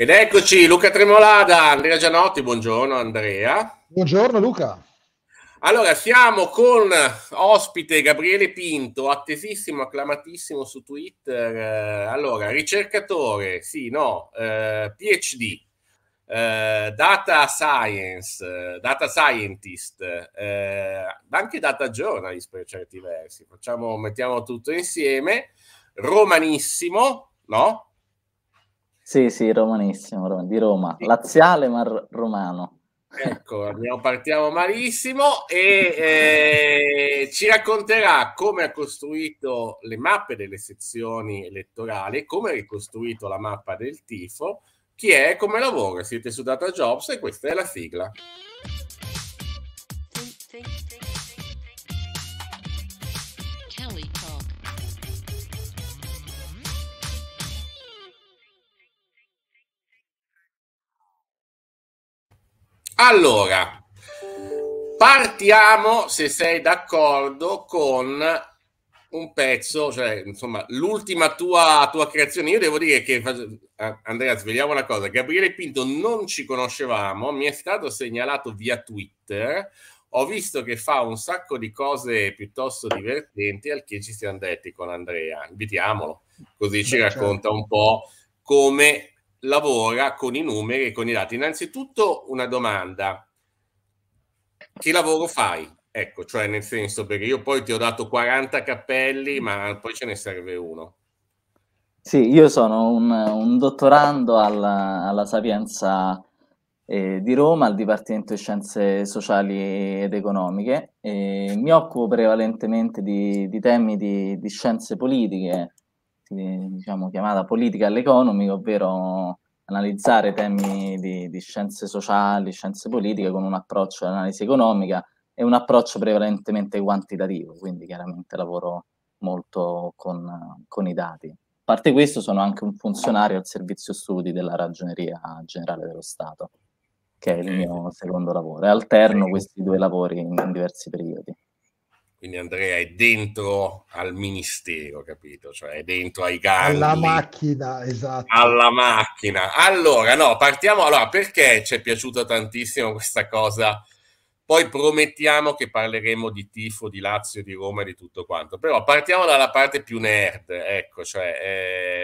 Ed eccoci Luca Tremolada, Andrea Gianotti, buongiorno Andrea. Buongiorno Luca. Allora, siamo con ospite Gabriele Pinto, attesissimo, acclamatissimo su Twitter. Eh, allora, ricercatore, sì, no, eh, PhD, eh, data science, eh, data scientist, eh, anche data journalist per certi versi. Facciamo, mettiamo tutto insieme. Romanissimo, no? Sì, sì, romanissimo, di Roma. Laziale ma romano. Ecco, abbiamo, partiamo malissimo e eh, ci racconterà come ha costruito le mappe delle sezioni elettorali, come ha ricostruito la mappa del tifo, chi è, e come lavora. Siete su Data Jobs e questa è la sigla. Think, think, think. Allora, partiamo, se sei d'accordo, con un pezzo, cioè insomma l'ultima tua, tua creazione. Io devo dire che, Andrea, svegliamo una cosa, Gabriele Pinto non ci conoscevamo, mi è stato segnalato via Twitter, ho visto che fa un sacco di cose piuttosto divertenti al che ci siamo detti con Andrea, invitiamolo, così ci racconta certo. un po' come lavora con i numeri e con i dati. Innanzitutto una domanda. Che lavoro fai? Ecco, cioè nel senso, perché io poi ti ho dato 40 cappelli, ma poi ce ne serve uno. Sì, io sono un, un dottorando alla, alla Sapienza eh, di Roma, al Dipartimento di Scienze Sociali ed Economiche. E mi occupo prevalentemente di, di temi di, di scienze politiche, diciamo, chiamata political economy, ovvero analizzare temi di, di, scienze sociali, scienze politiche con un approccio all'analisi economica e un approccio prevalentemente quantitativo, quindi chiaramente lavoro molto con, con i dati. A parte questo sono anche un funzionario al servizio studi della ragioneria generale dello Stato, che è il mio secondo lavoro, e alterno questi due lavori in, in diversi periodi. Quindi Andrea è dentro al ministero, capito? Cioè è dentro ai gangli. Alla macchina, esatto. Alla macchina. Allora, no, partiamo. Allora, perché ci è piaciuta tantissimo questa cosa? Poi promettiamo che parleremo di tifo, di Lazio, di Roma e di tutto quanto. Però partiamo dalla parte più nerd, ecco, cioè,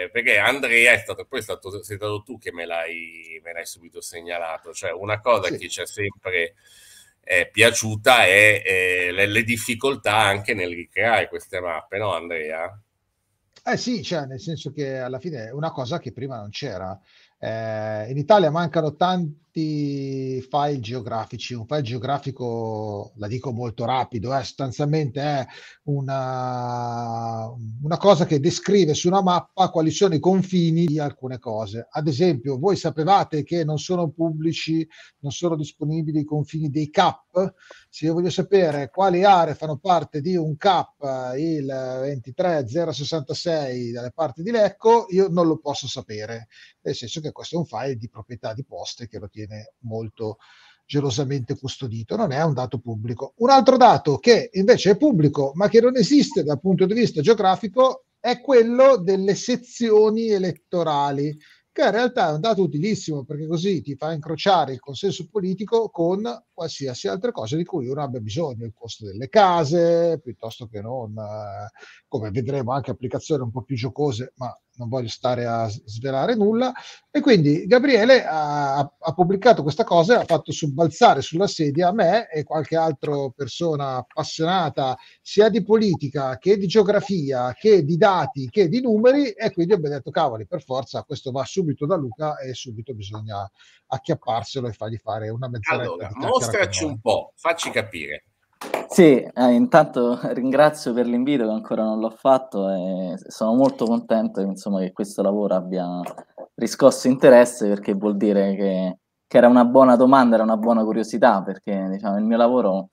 eh, perché Andrea è stato, poi è stato, sei stato tu che me l'hai, me l'hai subito segnalato, cioè una cosa sì. che c'è sempre eh, piaciuta è, è le, le, difficoltà anche nel ricreare queste mappe, no Andrea? Eh sì, cioè, nel senso che alla fine è una cosa che prima non c'era. Eh, in Italia mancano tanti molti file geografici. Un file geografico, la dico molto rapido, eh, sostanzialmente è una, una cosa che descrive su una mappa quali sono i confini di alcune cose. Ad esempio, voi sapevate che non sono pubblici, non sono disponibili i confini dei CAP? Se io voglio sapere quali aree fanno parte di un CAP eh, il 23066 dalle parti di Lecco, io non lo posso sapere, nel senso che questo è un file di proprietà di poste che lo tiene viene molto gelosamente custodito, non è un dato pubblico. Un altro dato che invece è pubblico, ma che non esiste dal punto di vista geografico, è quello delle sezioni elettorali, che in realtà è un dato utilissimo perché così ti fa incrociare il consenso politico con qualsiasi altra cosa di cui uno abbia bisogno, il costo delle case, piuttosto che non, eh, come vedremo, anche applicazioni un po' più giocose, ma non voglio stare a svelare nulla. E quindi Gabriele ha, ha pubblicato questa cosa e ha fatto subbalzare sulla sedia me e qualche altra persona appassionata sia di politica che di geografia, che di dati, che di numeri. E quindi abbiamo detto, cavoli, per forza, questo va subito da Luca e subito bisogna acchiapparselo e fargli fare una mezz'ora. Allora, mostraci un po', facci capire sì, eh, intanto ringrazio per l'invito che ancora non l'ho fatto e sono molto contento insomma, che questo lavoro abbia riscosso interesse perché vuol dire che, che era una buona domanda, era una buona curiosità perché diciamo, il mio lavoro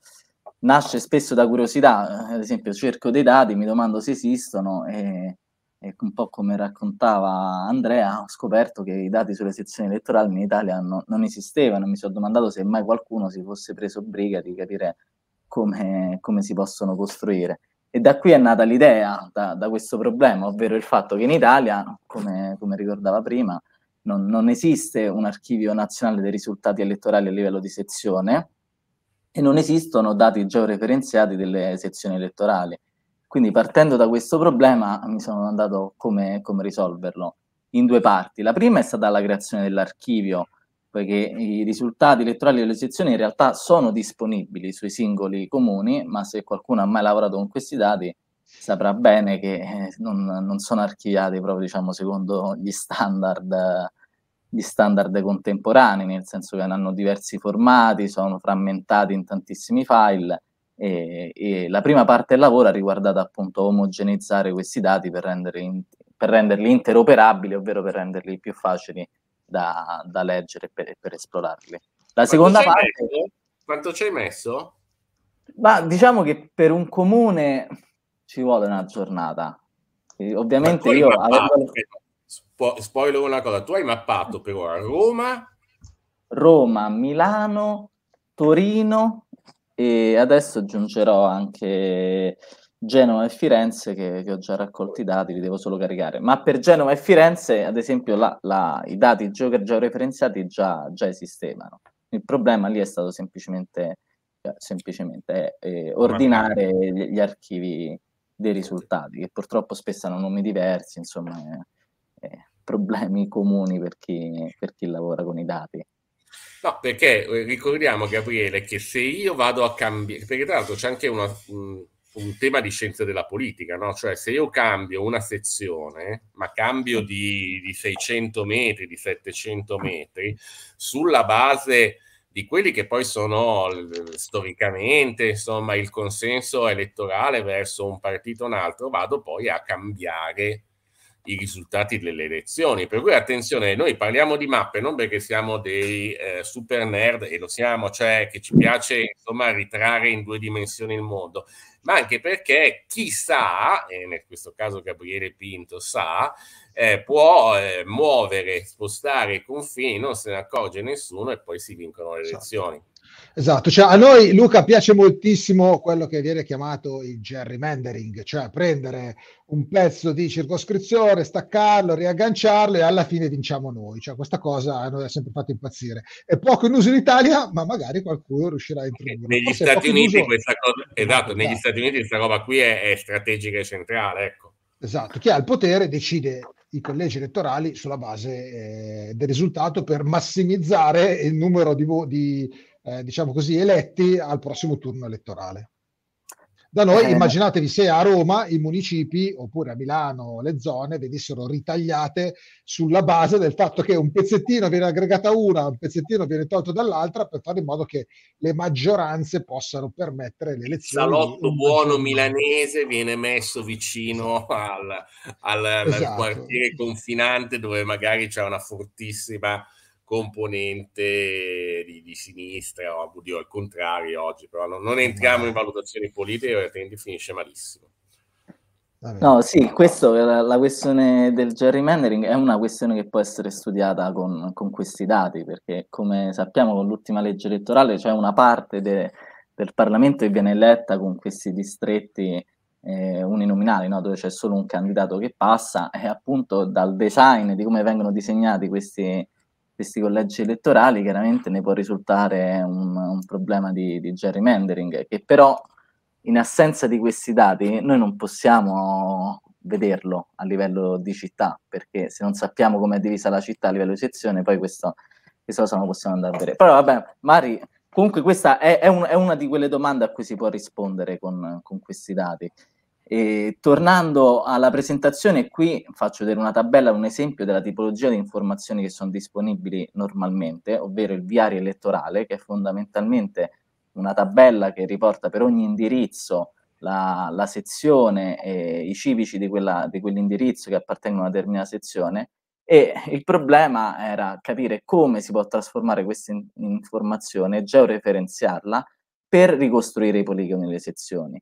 nasce spesso da curiosità, ad esempio cerco dei dati, mi domando se esistono e, e un po' come raccontava Andrea ho scoperto che i dati sulle sezioni elettorali in Italia no, non esistevano, mi sono domandato se mai qualcuno si fosse preso briga di capire come, come si possono costruire. E da qui è nata l'idea, da, da, questo problema, ovvero il fatto che in Italia, come, come ricordava prima, non, non, esiste un archivio nazionale dei risultati elettorali a livello di sezione e non esistono dati georeferenziati delle sezioni elettorali. Quindi partendo da questo problema mi sono domandato come, come risolverlo in due parti. La prima è stata la creazione dell'archivio che i risultati elettorali delle sezioni in realtà sono disponibili sui singoli comuni, ma se qualcuno ha mai lavorato con questi dati saprà bene che eh, non, non sono archiviati proprio diciamo, secondo gli standard, gli standard contemporanei, nel senso che hanno diversi formati, sono frammentati in tantissimi file e, e la prima parte del lavoro ha riguardato appunto omogeneizzare questi dati per, rendere per renderli interoperabili, ovvero per renderli più facili da, da leggere per, per, esplorarli. La seconda parte... Messo? Quanto ci hai messo? Ma diciamo che per un comune ci vuole una giornata. E ovviamente io... Mappato, avevo... spoiler una cosa, tu hai mappato per ora Roma... Roma, Milano, Torino e adesso aggiungerò anche Genova e Firenze, che, che, ho già raccolto i dati, li devo solo caricare. Ma per Genova e Firenze, ad esempio, la, la, i dati georeferenziati già, già, esistevano. Il problema lì è stato semplicemente, cioè, semplicemente è, ordinare gli, gli, archivi dei risultati, che purtroppo spesso hanno nomi diversi, insomma, è, problemi comuni per chi, per chi lavora con i dati. No, perché eh, ricordiamo, Gabriele, che se io vado a cambiare, perché tra l'altro c'è anche una... Mh un tema di scienza della politica, no? Cioè, se io cambio una sezione, ma cambio di, di 600 metri, di 700 metri, sulla base di quelli che poi sono storicamente, insomma, il consenso elettorale verso un partito o un altro, vado poi a cambiare i risultati delle elezioni. Per cui attenzione, noi parliamo di mappe non perché siamo dei eh, super nerd, e lo siamo, cioè che ci piace insomma ritrarre in due dimensioni il mondo, ma anche perché chi sa, e in questo caso Gabriele Pinto sa, eh, può eh, muovere, spostare i confini, non se ne accorge nessuno e poi si vincono le esatto. elezioni. Esatto. Esatto, cioè a noi Luca piace moltissimo quello che viene chiamato il gerrymandering, cioè prendere un pezzo di circoscrizione, staccarlo, riagganciarlo e alla fine vinciamo noi, cioè questa cosa a noi ha sempre fatto impazzire. È poco in uso in Italia, ma magari qualcuno riuscirà a introdurre. Negli Stati Uniti questa cosa, Esatto, esatto, negli eh. Stati Uniti questa roba qui è, è strategica e centrale, ecco. Esatto, chi ha il potere decide i collegi elettorali sulla base eh, del risultato per massimizzare il numero di, di eh, diciamo così, eletti al prossimo turno elettorale. Da noi eh. immaginatevi se a Roma i municipi oppure a Milano le zone venissero ritagliate sulla base del fatto che un pezzettino viene aggregato a una, un pezzettino viene tolto dall'altra per fare in modo che le maggioranze possano permettere le elezioni. Il salotto buono milanese viene messo vicino al, al, esatto. al, quartiere confinante dove magari c'è una fortissima componente di, di sinistra, o oddio, al contrario oggi, però non, non esatto. entriamo in valutazioni politiche perché quindi finisce malissimo. No, sì, questo, la, la questione del gerrymandering è una questione che può essere studiata con, con, questi dati, perché come sappiamo con l'ultima legge elettorale c'è una parte de, del Parlamento che viene eletta con questi distretti eh, uninominali, no? dove c'è solo un candidato che passa, e appunto dal design di come vengono disegnati questi, questi collegi elettorali, chiaramente ne può risultare un, un problema di, di gerrymandering, che però in assenza di questi dati noi non possiamo vederlo a livello di città, perché se non sappiamo come è divisa la città a livello di sezione, poi questo, questa cosa non possiamo andare a vedere. Però vabbè, Mari, comunque questa è, è, un, è, una di quelle domande a cui si può rispondere con, con questi dati. E tornando alla presentazione, qui faccio vedere una tabella, un esempio della tipologia di informazioni che sono disponibili normalmente, ovvero il viario elettorale, che è fondamentalmente una tabella che riporta per ogni indirizzo la, la sezione e i civici di, quella, di quell'indirizzo che appartengono a una determinata sezione e il problema era capire come si può trasformare questa in, informazione, georeferenziarla per ricostruire i poligoni delle sezioni.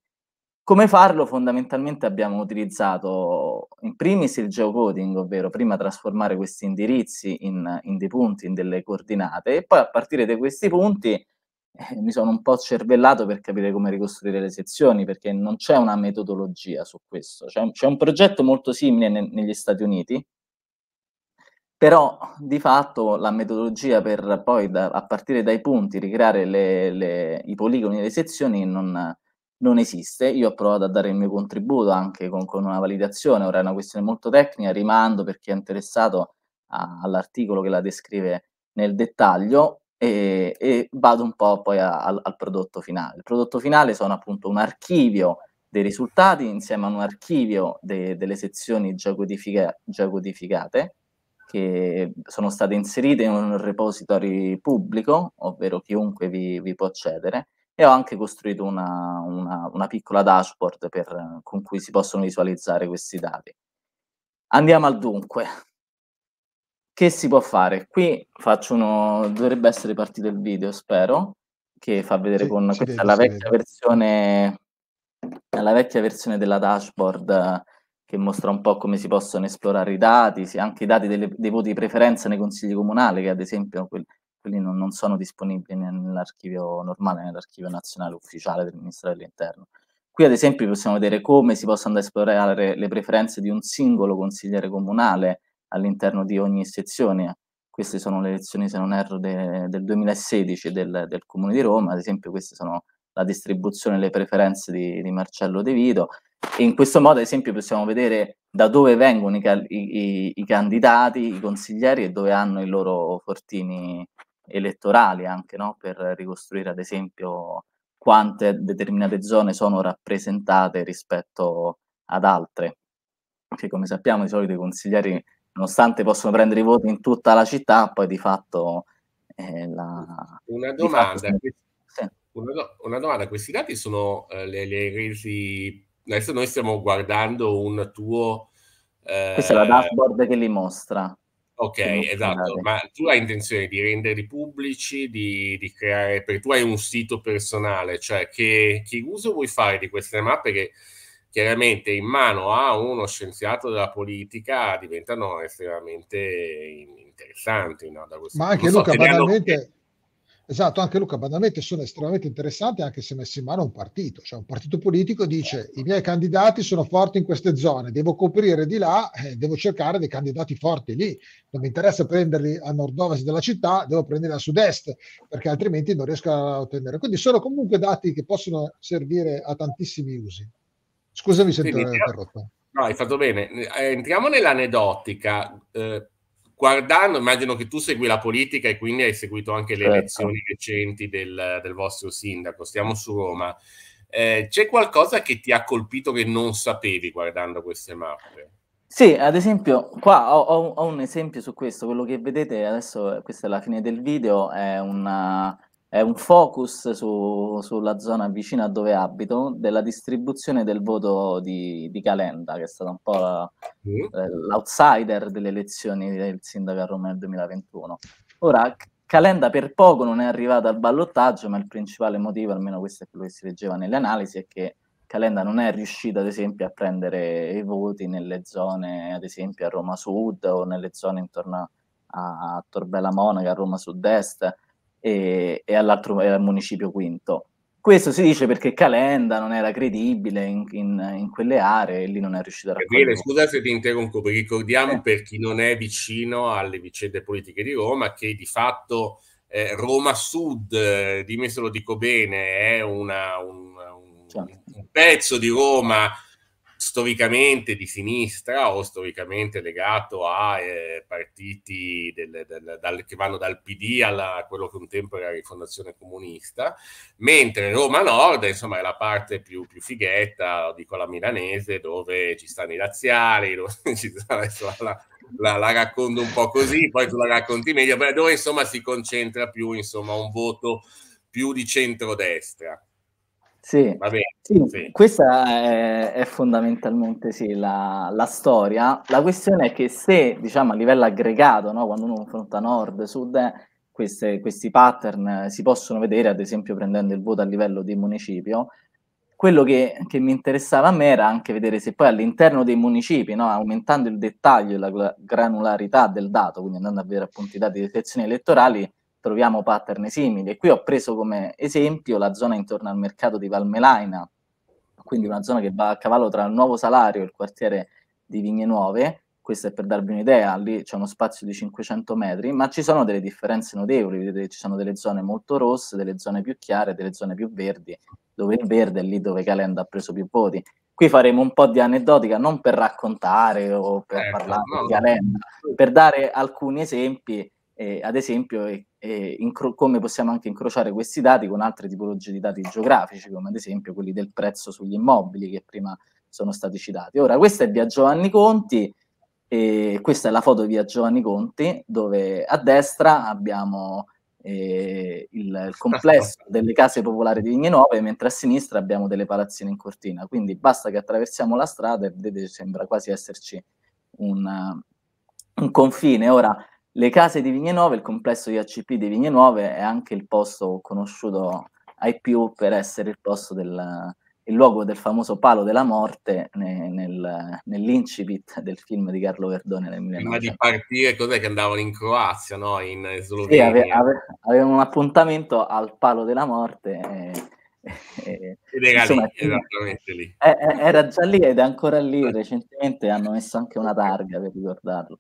Come farlo? Fondamentalmente abbiamo utilizzato in primis il geocoding, ovvero prima trasformare questi indirizzi in, in dei punti, in delle coordinate, e poi a partire da questi punti eh, mi sono un po' cervellato per capire come ricostruire le sezioni, perché non c'è una metodologia su questo. C'è un, c'è un progetto molto simile ne, negli Stati Uniti, però di fatto la metodologia per poi da, a partire dai punti ricreare le, le, i poligoni e le sezioni non non esiste. Io ho provato a dare il mio contributo anche con, con una validazione, ora è una questione molto tecnica, rimando per chi è interessato a, all'articolo che la descrive nel dettaglio e, e vado un po' poi a, a, al prodotto finale. Il prodotto finale sono appunto un archivio dei risultati insieme a un archivio de, delle sezioni già, codifica, già codificate che sono state inserite in un repository pubblico, ovvero chiunque vi, vi può accedere, e ho anche costruito una, una, una piccola dashboard per, con cui si possono visualizzare questi dati. Andiamo al dunque. Che si può fare? Qui faccio uno, dovrebbe essere partito il video, spero, che fa vedere sì, con questa, vedo, la, vecchia versione, la vecchia versione della dashboard che mostra un po' come si possono esplorare i dati, anche i dati delle, dei voti di preferenza nei consigli comunali, che ad esempio quelli non, non sono disponibili nell'archivio normale, nell'archivio nazionale ufficiale del Ministero dell'Interno. Qui ad esempio possiamo vedere come si possono esplorare le preferenze di un singolo consigliere comunale all'interno di ogni sezione. Queste sono le elezioni, se non erro, de, del 2016 del, del, Comune di Roma, ad esempio queste sono la distribuzione e le preferenze di, di Marcello De Vito e in questo modo ad esempio possiamo vedere da dove vengono i, i, i candidati, i consiglieri e dove hanno i loro fortini elettorali anche no? per ricostruire ad esempio quante determinate zone sono rappresentate rispetto ad altre, che come sappiamo di solito i consiglieri nonostante possono prendere i voti in tutta la città, poi di fatto... Eh, la... Una domanda, fatto... Sì. Una, do- una, domanda, questi dati sono eh, le, le resi... Adesso noi stiamo guardando un tuo... Eh... Questa è la eh, dashboard che li mostra. Ok, esatto, ma tu hai intenzione di renderli pubblici, di, di creare, perché tu hai un sito personale, cioè che, che uso vuoi fare di queste mappe che chiaramente in mano a uno scienziato della politica diventano estremamente interessanti. No? Da questo, ma anche so, Luca, so, banalmente... Hanno Esatto, anche Luca, banalmente sono estremamente interessanti anche se messi in mano un partito, cioè un partito politico dice certo. i miei candidati sono forti in queste zone, devo coprire di là, eh, devo cercare dei candidati forti lì, non mi interessa prenderli a nord-ovest della città, devo prenderli a sud-est perché altrimenti non riesco a ottenere. Quindi sono comunque dati che possono servire a tantissimi usi. Scusami se ti ho interrotto. No, hai fatto bene. Eh, entriamo nell'anedotica. Eh, guardando, immagino che tu segui la politica e quindi hai seguito anche le certo. elezioni recenti del, del, vostro sindaco, stiamo su Roma. Eh, c'è qualcosa che ti ha colpito che non sapevi guardando queste mappe? Sì, ad esempio, qua ho, ho, ho un esempio su questo, quello che vedete adesso, questa è la fine del video, è una, è un focus su, sulla zona vicina a dove abito della distribuzione del voto di, di Calenda, che è stata un po' la, mm. l'outsider delle elezioni del sindaco a Roma nel 2021. Ora, Calenda per poco non è arrivata al ballottaggio, ma il principale motivo, almeno questo è quello che si leggeva nelle analisi, è che Calenda non è riuscita, ad esempio, a prendere i voti nelle zone, ad esempio, a Roma Sud o nelle zone intorno a, a Torbella Monaca, a Roma Sud-Est e, e, all'altro, e al municipio quinto. Questo si dice perché Calenda non era credibile in, in, in quelle aree e lì non è riuscito a raccogliere. Scusa se ti interrompo, ricordiamo eh. per chi non è vicino alle vicende politiche di Roma che di fatto eh, Roma Sud, eh, dimmi se lo dico bene, è una, un, un, certo. un pezzo di Roma storicamente di sinistra o storicamente legato a eh, partiti del, del, dal, che vanno dal PD a quello che un tempo era la rifondazione comunista, mentre Roma Nord insomma, è la parte più, più fighetta, dico la milanese, dove ci stanno i laziali, dove ci sta la, la, la, racconto un po' così, poi tu la racconti meglio, dove insomma si concentra più insomma, un voto più di centrodestra. Sì, sì, questa è, è, fondamentalmente sì, la, la, storia. La questione è che se, diciamo, a livello aggregato, no, quando uno confronta nord-sud, e queste, questi pattern eh, si possono vedere, ad esempio, prendendo il voto a livello di municipio. Quello che, che mi interessava a me era anche vedere se poi all'interno dei municipi, no, aumentando il dettaglio e la granularità del dato, quindi andando a vedere appunto i dati di sezioni elettorali, troviamo pattern simili. E qui ho preso come esempio la zona intorno al mercato di Valmelaina, quindi una zona che va a cavallo tra il nuovo salario e il quartiere di Vigne Nuove, questo è per darvi un'idea, lì c'è uno spazio di 500 metri, ma ci sono delle differenze notevoli, vedete ci sono delle zone molto rosse, delle zone più chiare, delle zone più verdi, dove il verde è lì dove Calenda ha preso più voti. Qui faremo un po' di aneddotica, non per raccontare o per eh, parlare no, di Calenda, no. per dare alcuni esempi, eh, ad esempio, eh, incro- come possiamo anche incrociare questi dati con altre tipologie di dati geografici, come ad esempio quelli del prezzo sugli immobili che prima sono stati citati. Ora, questa è via Giovanni Conti, e questa è la foto di via Giovanni Conti, dove a destra abbiamo eh, il, il, complesso delle case popolari di Vigne Nuove, mentre a sinistra abbiamo delle palazzine in cortina. Quindi basta che attraversiamo la strada e vedete, sembra quasi esserci un, un confine. Ora, le case di Vigne Nuove, il complesso di ACP di Vigne Nuove è anche il posto conosciuto ai più per essere il posto del il luogo del famoso palo della morte ne, nel, nell'incipit del film di Carlo Verdone del 1900. Prima di partire, cos'è che andavano in Croazia, no? In Slovenia. Sì, ave, ave, avevano un appuntamento al palo della morte. E, e, ed era insomma, lì, esattamente lì. Era già lì ed è ancora lì. Recentemente hanno messo anche una targa per ricordarlo.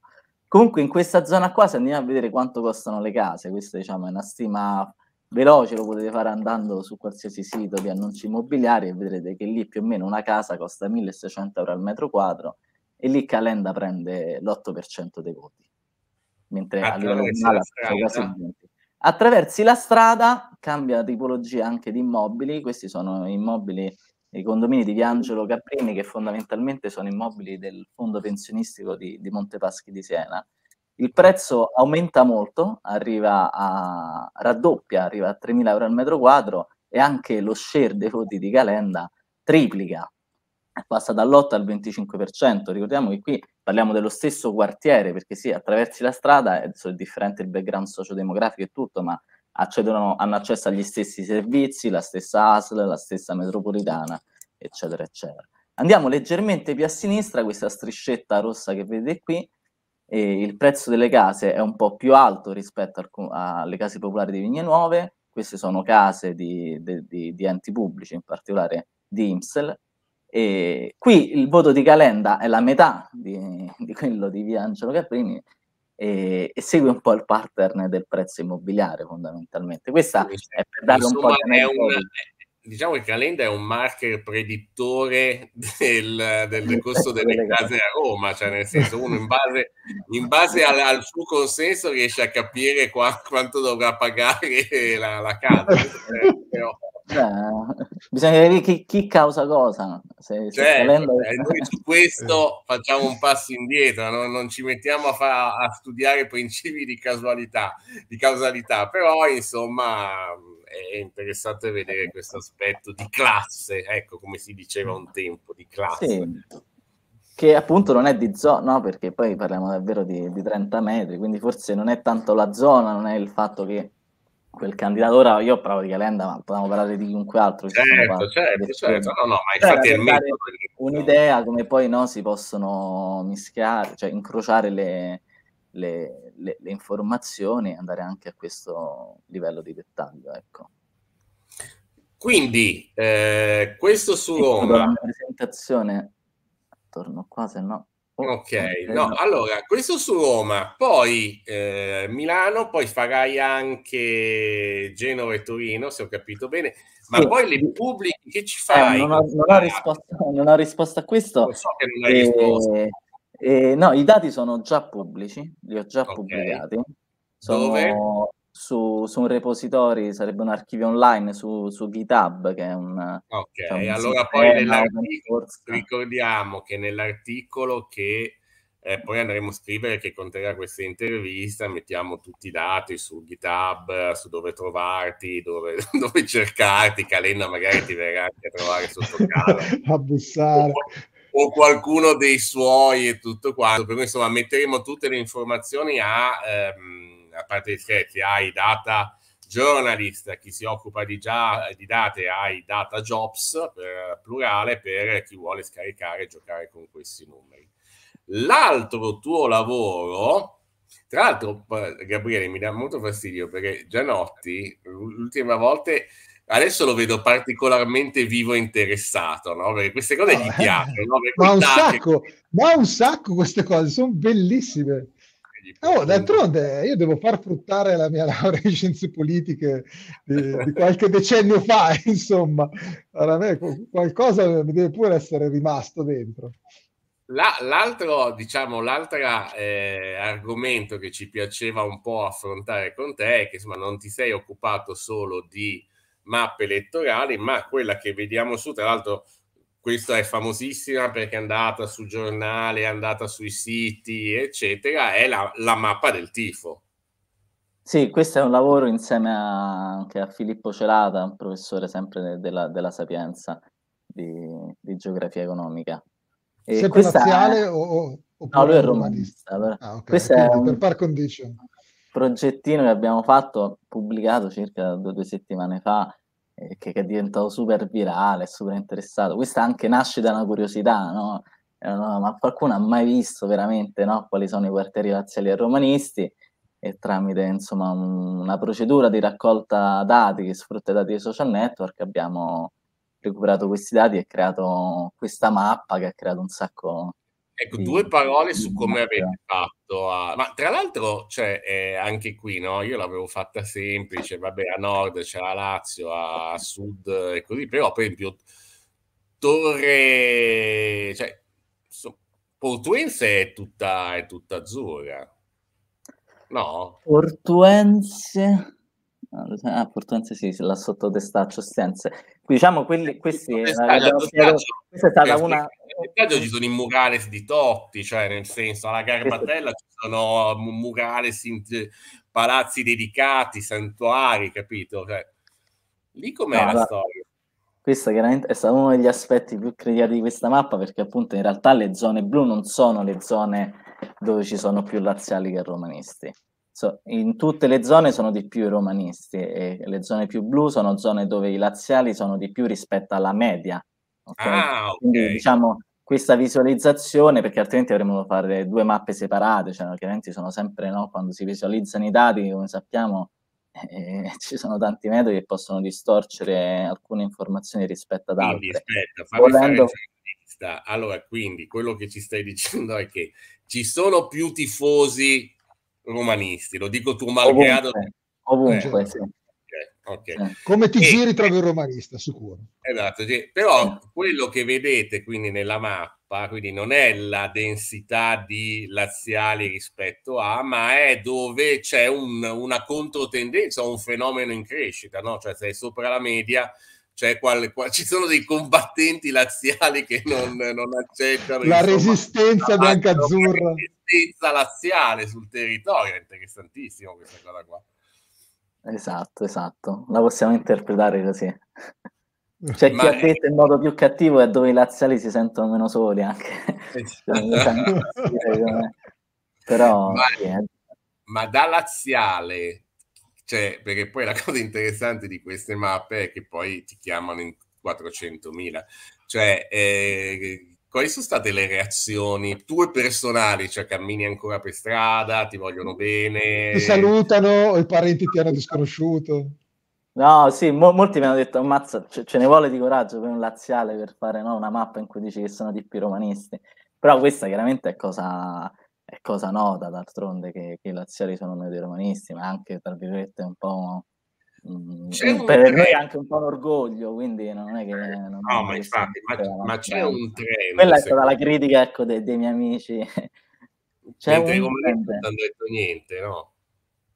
Comunque in questa zona qua, se andiamo a vedere quanto costano le case, questa diciamo è una stima veloce, lo potete fare andando su qualsiasi sito di annunci immobiliari e vedrete che lì più o meno una casa costa 1600 euro al metro quadro e lì Calenda prende l'8% dei voti. Mentre attraversi la, strada. attraversi la strada cambia tipologia anche di immobili, questi sono immobili i condomini di Viangelo Caprini, che fondamentalmente sono immobili del fondo pensionistico di, di Montepaschi di Siena. Il prezzo aumenta molto, arriva a raddoppia, arriva a 3.000 euro al metro quadro e anche lo share dei voti di Calenda triplica, passa dall'8 al 25%. Ricordiamo che qui parliamo dello stesso quartiere, perché sì, attraversi la strada, eh, è differente il background socio-demografico e tutto, ma accedono, hanno accesso agli stessi servizi, la stessa ASL, la stessa metropolitana, eccetera, eccetera. Andiamo leggermente più a sinistra, questa striscetta rossa che vedete qui, il prezzo delle case è un po' più alto rispetto al, alle case popolari di Vigne Nuove, queste sono case di, di, di, di enti pubblici, in particolare di IMSEL, e qui il voto di Calenda è la metà di, quello di via Angelo Caprini, e, e, segue un po' il pattern del prezzo immobiliare fondamentalmente. Questa è per dare insomma, un po' è un, eh, diciamo che Calenda è un marker predittore del, del costo delle case a Roma, cioè nel senso uno in base, in base al, al, suo consenso riesce a capire qua, quanto dovrà pagare la, la casa. Però, cioè, bisogna vedere chi, chi, causa cosa. Se, se cioè, eh, noi su questo eh. facciamo un passo indietro, no? non ci mettiamo a, fa- a studiare principi di casualità, di causalità, però insomma è interessante vedere questo aspetto di classe, ecco come si diceva un tempo, di classe. Sì, che appunto non è di zona, no? perché poi parliamo davvero di, di 30 metri, quindi forse non è tanto la zona, non è il fatto che quel candidato ora io parlo di Calenda ma potevamo parlare di chiunque altro certo certo, certo no no ma infatti è il metodo un'idea come poi no, si possono mischiare cioè incrociare le, le, le, le informazioni e andare anche a questo livello di dettaglio ecco quindi eh, questo su Roma la presentazione torno qua se no Oh, ok, no, allora questo su Roma, poi eh, Milano, poi farai anche Genova e Torino, se ho capito bene, ma sì. poi le pubbliche che ci eh, fai? Eh, non, ho, non, ho risposto, a questo. Lo so che non hai eh, risposto. Eh, no, i dati sono già pubblici, li ho già okay. pubblicati. Sono... Dove? su, su, un repository, sarebbe un archivio online su, su GitHub, che è un... Ok, cioè un allora poi nell'articolo, ricordiamo che nell'articolo che eh, poi andremo a scrivere, che conterrà questa intervista, mettiamo tutti i dati su GitHub, su dove trovarti, dove, dove cercarti, Calenda magari ti verrà anche a trovare sotto casa. a bussare. O, o qualcuno dei suoi e tutto quanto, per cui insomma metteremo tutte le informazioni a... Ehm, a parte gli scherzi, hai data journalist, chi si occupa di, già, di date, ai data jobs, per, plurale, per chi vuole scaricare e giocare con questi numeri. L'altro tuo lavoro, tra l'altro, eh, Gabriele, mi dà molto fastidio perché Gianotti, l'ultima volta, adesso lo vedo particolarmente vivo e interessato, no? Perché queste cose gli eh, piacciono. No? Ma, un sacco, che... ma un sacco queste cose, sono bellissime. Oh, d'altronde io devo far fruttare la mia laurea in scienze politiche di, di qualche decennio fa, insomma. Allora, a me qualcosa deve pure essere rimasto dentro. La, l'altro, diciamo, l'altra eh, argomento che ci piaceva un po' affrontare con te è che insomma, non ti sei occupato solo di mappe elettorali, ma quella che vediamo su, tra l'altro questa è famosissima perché è andata sul giornale, è andata sui siti, eccetera, è la, la mappa del tifo. Sì, questo è un lavoro insieme a, anche a Filippo Celata, un professore sempre de, della, della, Sapienza di, di geografia economica. E Sei è... o, o No, lui è romanista. Però. Ah, okay. Questo Quindi è un per par condicio. progettino che abbiamo fatto, pubblicato circa due, due settimane fa, che, è diventato super virale, super interessato. Questa anche nasce da una curiosità, no? Una, eh, ma qualcuno ha mai visto veramente no? quali sono i quartieri razziali e romanisti? E tramite insomma, un, una procedura di raccolta dati che sfrutta i dati dei social network abbiamo recuperato questi dati e creato questa mappa che ha creato un sacco Ecco, sì. due parole su come avete fatto. A... Ma tra l'altro, cioè, eh, anche qui, no? Io l'avevo fatta semplice, vabbè, a nord c'è la Lazio, a sud e così, però per esempio Torre... Cioè, so, Portuense è tutta, è tutta azzurra, no? Portuense... Ah, Portonese sì, l'ha sotto testaccio Stenze. Diciamo, quelli, questi, testaccio, eh, testaccio, questa è stata eh, una... Testaccio ci sono i Mugares di Totti, cioè nel senso, alla Garbatella ci sono eh, Mugares in palazzi dedicati, santuari, capito? Cioè, lì com'è no, la allora, storia? Questo chiaramente è stato uno degli aspetti più criticati di questa mappa perché appunto in realtà le zone blu non sono le zone dove ci sono più laziali che romanisti So, in tutte le zone sono di più i romanisti e le zone più blu sono zone dove i laziali sono di più rispetto alla media. Okay? Ah, okay. Quindi diciamo questa visualizzazione, perché altrimenti avremmo dovuto fare due mappe separate, cioè chiaramente sono sempre, no, quando si visualizzano i dati, come sappiamo, eh, ci sono tanti metodi che possono distorcere alcune informazioni rispetto ad altre. Quindi, aspetta, Volendo... Allora, quindi quello che ci stai dicendo è che ci sono più tifosi romanisti, lo dico tu malgrado. Ovunque, ovunque eh, sì. okay, Come ti e, giri trovi un romanista, sicuro. Esatto, sì. però quello che vedete quindi nella mappa, quindi non è la densità di laziali rispetto a, ma è dove c'è un, una controtendenza, un fenomeno in crescita, no? cioè sei sopra la media, cioè, quale, quale, ci sono dei combattenti laziali che non, non accettano la insomma, resistenza biancazzurra. La resistenza laziale sul territorio, è interessantissimo questa cosa qua. Esatto, esatto, la possiamo interpretare così. C'è cioè, chi ha detto in modo più cattivo è dove i laziali si sentono meno soli anche. Esatto. Però... Ma... Sì, eh. Ma da laziale cioè, perché poi la cosa interessante di queste mappe è che poi ti chiamano in 400.000. Cioè, eh, quali sono state le reazioni tue personali? Cioè, cammini ancora per strada, ti vogliono bene? Ti salutano o i parenti ti hanno disconosciuto? No, sì, mo- molti mi hanno detto, ammazza, ce-, ce ne vuole di coraggio per un laziale per fare no, una mappa in cui dici che sono di più romanisti. Però questa chiaramente è cosa è cosa nota d'altronde che, che i laziali sono noi dei romanisti, ma anche tra virgolette un po'. Mh, mm, eh, un per trend. noi anche un po' un quindi non è che. Eh, non no, è ma infatti, ma, ma c'è un trend. Quella è stata la critica ecco, dei, dei, miei amici. c'è un trend. non hanno detto niente, no?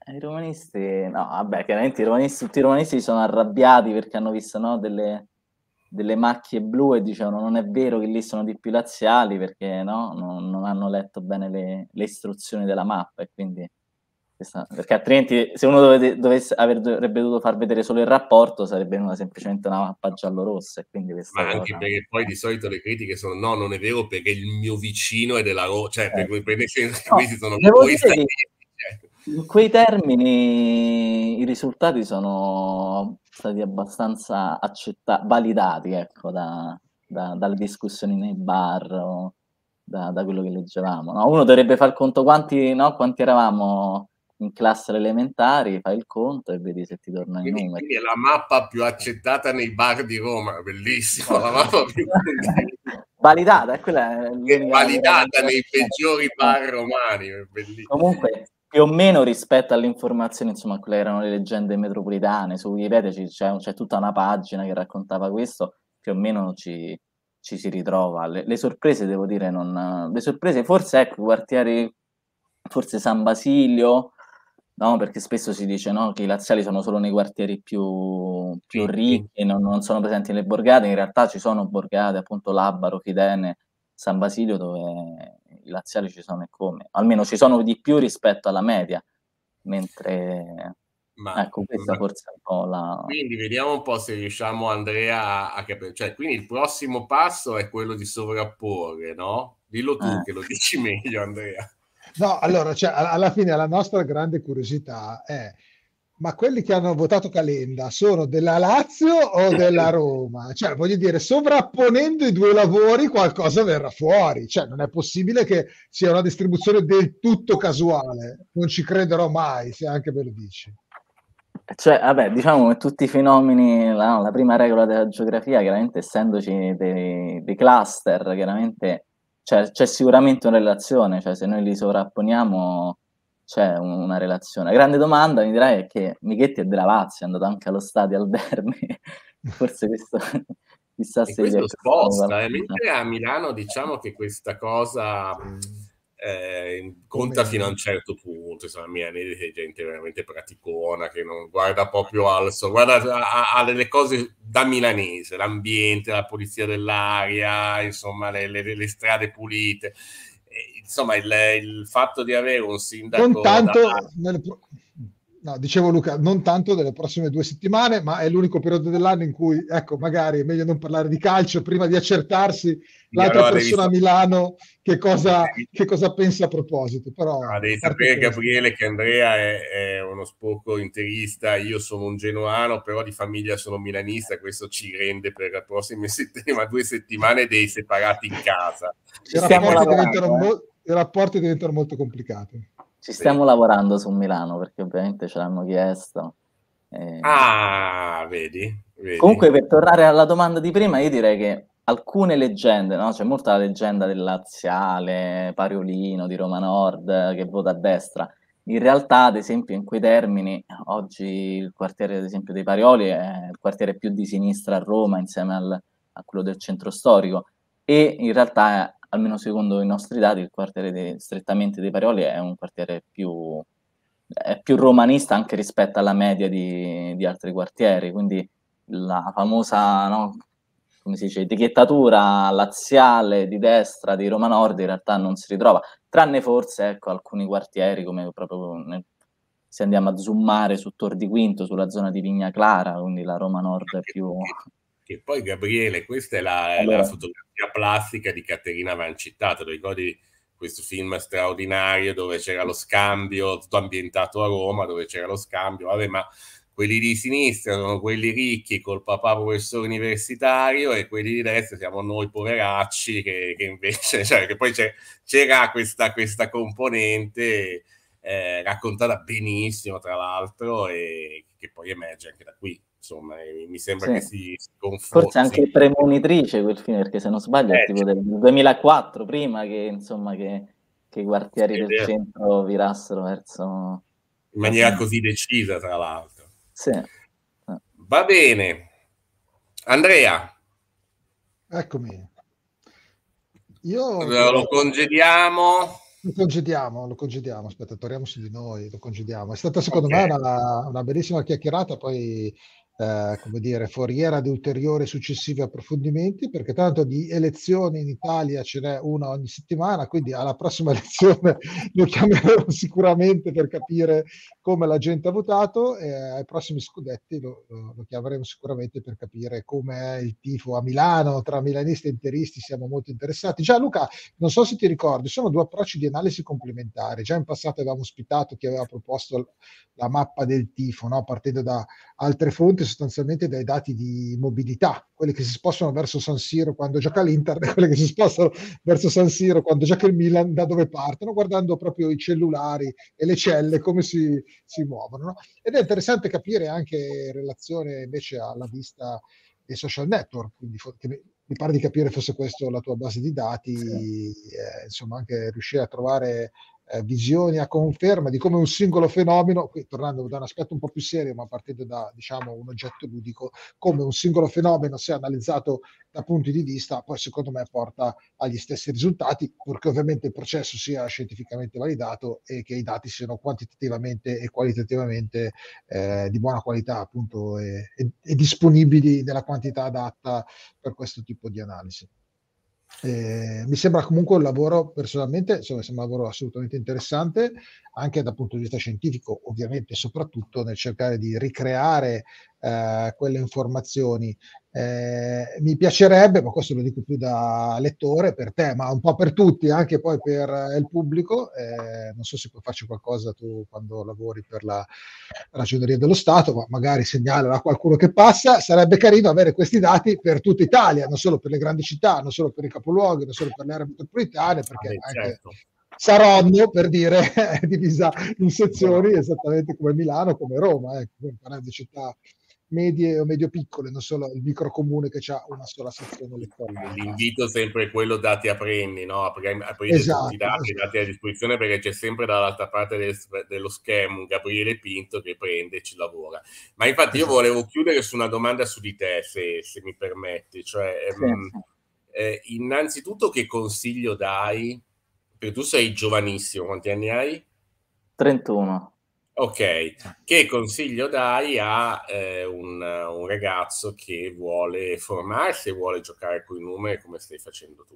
Eh, I romanisti, no, vabbè, chiaramente i romanisti, tutti i romanisti sono arrabbiati perché hanno visto no, delle, delle macchie blu e dicevano non è vero che lì sono di più laziali perché no, non, non hanno letto bene le, le, istruzioni della mappa e quindi questa, perché altrimenti se uno dovete, dovesse, avrebbe dovuto far vedere solo il rapporto sarebbe una, semplicemente una mappa giallo-rossa e quindi questa ma anche cosa... perché poi di solito le critiche sono no non è vero perché il mio vicino è della Roma cioè eh. per cui no, questi sono devo dire, in quei termini i risultati sono stati abbastanza accetta- validati ecco, da, da, dalle discussioni nei bar, o da, da quello che leggevamo. No? Uno dovrebbe far conto quanti, no? quanti eravamo in classe elementari, fai il conto e vedi se ti torna i numeri. Quindi è la mappa più accettata nei bar di Roma, bellissima, la mappa più validata, quella è validata nei peggiori bar romani, bellissimo. Comunque più o meno rispetto alle informazioni, insomma, quelle erano le leggende metropolitane, su Wikipedia c'è, c'è tutta una pagina che raccontava questo, più o meno ci, ci si ritrova. Le, le, sorprese, devo dire, non... Le sorprese, forse, ecco, quartieri, forse San Basilio, no? Perché spesso si dice, no, che i laziali sono solo nei quartieri più, più ricchi e non, non, sono presenti nelle borgate. In realtà ci sono borgate, appunto, Labaro, Fidene, San Basilio, dove i laziali ci sono e come, almeno ci sono di più rispetto alla media, mentre ma, ecco, questa ma, forse è un po' la... Quindi vediamo un po' se riusciamo, Andrea, a capire. Cioè, quindi il prossimo passo è quello di sovrapporre, no? Dillo tu eh. che lo dici meglio, Andrea. No, allora, cioè, alla fine la nostra grande curiosità è ma quelli che hanno votato Calenda sono della Lazio o della Roma? Cioè, voglio dire, sovrapponendo i due lavori qualcosa verrà fuori. Cioè, non è possibile che sia una distribuzione del tutto casuale. Non ci crederò mai, se anche per dici. Cioè, vabbè, diciamo che tutti i fenomeni, la, la, prima regola della geografia, chiaramente essendoci dei, dei cluster, chiaramente cioè, c'è sicuramente una relazione, cioè se noi li sovrapponiamo c'è un, una relazione. La grande domanda, mi dirai, è che Michetti è della Lazio, è andato anche allo stadio al derby, forse questo... Chissà se questo sposta, eh, mentre a Milano diciamo che questa cosa eh, conta fino a un certo punto. Insomma, Milanese è gente veramente praticona che non guarda proprio al so, guarda alle cose da milanese, l'ambiente, la pulizia dell'aria, insomma, le, le, le strade pulite insomma, il, il, fatto di avere un sindaco. Con tanto, da... nel, No, dicevo Luca, non tanto delle prossime due settimane, ma è l'unico periodo dell'anno in cui, ecco, magari è meglio non parlare di calcio prima di accertarsi l'altra allora, persona a Milano che cosa, che cosa, pensa a proposito. Però, no, devi sapere questo. Gabriele che Andrea è, è, uno spocco interista, io sono un genuano, però di famiglia sono milanista, questo ci rende per le prossime settimane, due settimane dei separati in casa. I rapporti, lavorando, eh? I rapporti diventano molto complicati. Ci stiamo vedi. lavorando su Milano perché ovviamente ce l'hanno chiesto. Eh. Ah, vedi, vedi, Comunque, per tornare alla domanda di prima, io direi che alcune leggende, no? c'è molta la leggenda del Laziale, Pariolino, di Roma Nord, che vota a destra. In realtà, ad esempio, in quei termini, oggi il quartiere, ad esempio, dei Parioli è il quartiere più di sinistra a Roma, insieme al, a quello del centro storico, e in realtà almeno secondo i nostri dati, il quartiere de, strettamente dei Parioli è un quartiere più, più romanista anche rispetto alla media di, di altri quartieri, quindi la famosa no, come si dice, etichettatura laziale di destra di Roma Nord in realtà non si ritrova, tranne forse ecco, alcuni quartieri come proprio nel, se andiamo a zoomare su Tor di Quinto, sulla zona di Vigna Clara, quindi la Roma Nord è più, che poi Gabriele, questa è la, allora. la fotografia plastica di Caterina Vancità, te lo ricordi questo film straordinario dove c'era lo scambio, tutto ambientato a Roma, dove c'era lo scambio, vabbè ma quelli di sinistra sono quelli ricchi col papà professore universitario e quelli di destra siamo noi poveracci che, che invece, cioè che poi c'era questa, questa, componente eh, raccontata benissimo tra l'altro e che poi emerge anche da qui insomma, mi sembra sì. che si, si Forse anche premonitrice quel film, perché se non sbaglio eh, è tipo del 2004, prima che, insomma, che, che i quartieri sì, del centro virassero verso... In maniera così decisa, tra l'altro. Sì. Va bene. Andrea. Eccomi. Io... Lo congediamo. Lo congediamo, lo congediamo, aspetta, torniamo su di noi, lo congediamo. È stata secondo okay. me una, una, bellissima chiacchierata, poi eh, come dire, foriera di ulteriori successivi approfondimenti, perché tanto di elezioni in Italia ce n'è una ogni settimana, quindi alla prossima elezione lo chiamerò sicuramente per capire come la gente ha votato e ai prossimi scudetti lo, lo chiameremo sicuramente per capire come è il tifo a Milano, tra milanisti e interisti siamo molto interessati. Già Luca, non so se ti ricordi, sono due approcci di analisi complementari, già in passato avevamo ospitato chi aveva proposto la mappa del tifo, no? partendo da altre fonti, sostanzialmente dai dati di mobilità, quelle che si spostano verso San Siro quando gioca l'Inter e quelle che si spostano verso San Siro quando gioca il Milan, da dove partono, guardando proprio i cellulari e le celle, come si, si muovono. No? Ed è interessante capire anche in relazione invece alla vista dei social network, quindi che mi pare di capire fosse questa la tua base di dati, sì. eh, insomma anche riuscire a trovare eh, visioni a conferma di come un singolo fenomeno, qui tornando da un aspetto un po' più serio, ma partendo da diciamo, un oggetto ludico, come un singolo fenomeno, se analizzato da punti di vista, poi secondo me porta agli stessi risultati, purché ovviamente il processo sia scientificamente validato e che i dati siano quantitativamente e qualitativamente eh, di buona qualità, appunto, e, e, e disponibili nella quantità adatta per questo tipo di analisi. Eh, mi sembra comunque un lavoro personalmente, insomma, un lavoro assolutamente interessante anche dal punto di vista scientifico, ovviamente soprattutto nel cercare di ricreare eh, quelle informazioni eh, mi piacerebbe, ma questo lo dico più da lettore per te, ma un po' per tutti, anche poi per eh, il pubblico, eh, non so se puoi farci qualcosa tu quando lavori per la ragioneria dello Stato, ma magari segnala a qualcuno che passa, sarebbe carino avere questi dati per tutta Italia, non solo per le grandi città, non solo per i capoluoghi, non solo per le aree metropolitane, perché ah, beh, anche... Certo. Saronno, per dire, è divisa in esatto. sezioni esattamente come Milano, come Roma, ecco, eh, parliamo città medie o medio-piccole, non solo il micro comune che ha una sola sezione elettorale. L'invito è sempre quello dati aprendi, no? aprire esatto, tutti i esatto, dati, esatto. dati, a disposizione perché c'è sempre dall'altra parte del, dello schermo un Gabriele Pinto che prende e ci lavora. Ma infatti esatto. io volevo chiudere su una domanda su di te, se, se mi permetti. Cioè, ehm, eh, innanzitutto che consiglio dai? Perché tu sei giovanissimo, quanti anni hai? 31. Ok, ah. che consiglio dai a eh, un, un, ragazzo che vuole formarsi e vuole giocare con i numeri come stai facendo tu?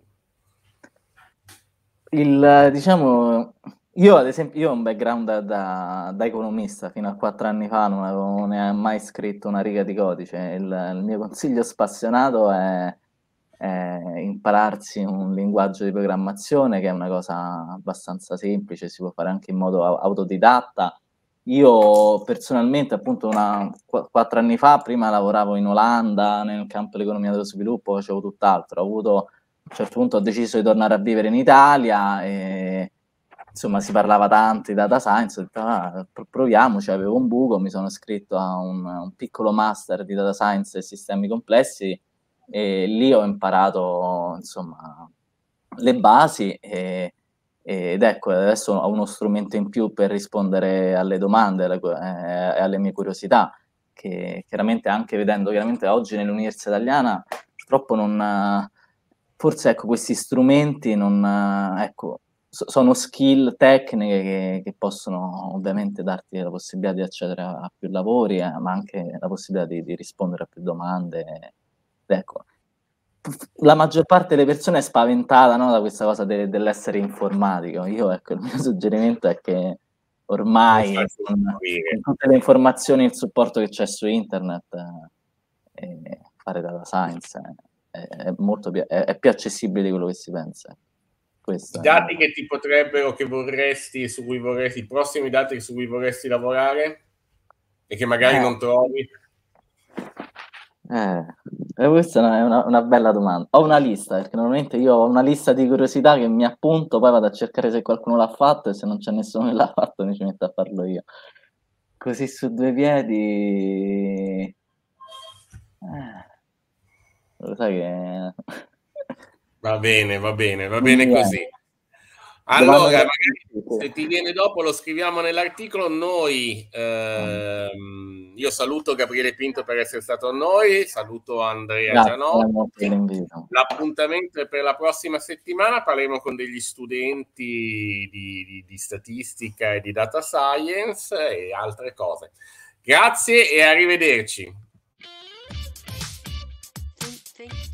Il, diciamo, io ad esempio io ho un background da, da, da economista, fino a quattro anni fa non avevo ne mai scritto una riga di codice, il, il mio consiglio spassionato è, è impararsi un linguaggio di programmazione che è una cosa abbastanza semplice, si può fare anche in modo autodidatta io personalmente, appunto, una, quattro anni fa, prima lavoravo in Olanda nel campo dell'economia dello sviluppo, facevo tutt'altro. Ho avuto, a un certo punto ho deciso di tornare a vivere in Italia e insomma si parlava tanto di data science, ho detto, ah, proviamoci, avevo un buco, mi sono iscritto a un, un piccolo master di data science e sistemi complessi e lì ho imparato, insomma, le basi e ed ecco, adesso ho uno strumento in più per rispondere alle domande eh, e alle mie curiosità, che chiaramente anche vedendo chiaramente oggi nell'Università Italiana, purtroppo non... Forse ecco, questi strumenti non, ecco, sono skill tecniche che, che, possono ovviamente darti la possibilità di accedere a, più lavori, eh, ma anche la possibilità di, di rispondere a più domande. Ed ecco, la maggior parte delle persone è spaventata no, da questa cosa de- dell'essere informatico. Io, ecco, il mio suggerimento è che ormai con, tutte le informazioni e il supporto che c'è su internet, eh, fare data science eh, è, molto più, è, è più accessibile di quello che si pensa. Questa, I dati che ti potrebbero, che vorresti, su cui vorresti, i prossimi dati su cui vorresti lavorare e che magari eh. non trovi? Eh, questa è, una, una, bella domanda. Ho una lista, perché normalmente io ho una lista di curiosità che mi appunto, poi vado a cercare se qualcuno l'ha fatto e se non c'è nessuno che l'ha fatto mi ci metto a farlo io. Così su due piedi... Eh, lo sai che... va bene, va bene, va bene così. Allora, se ti viene dopo lo scriviamo nell'articolo. Noi, ehm, io saluto Gabriele Pinto per essere stato a noi, saluto Andrea Grazie, Gianotti. L'appuntamento è per la prossima settimana, parleremo con degli studenti di, di, di statistica e di data science e altre cose. Grazie e arrivederci. Two, three.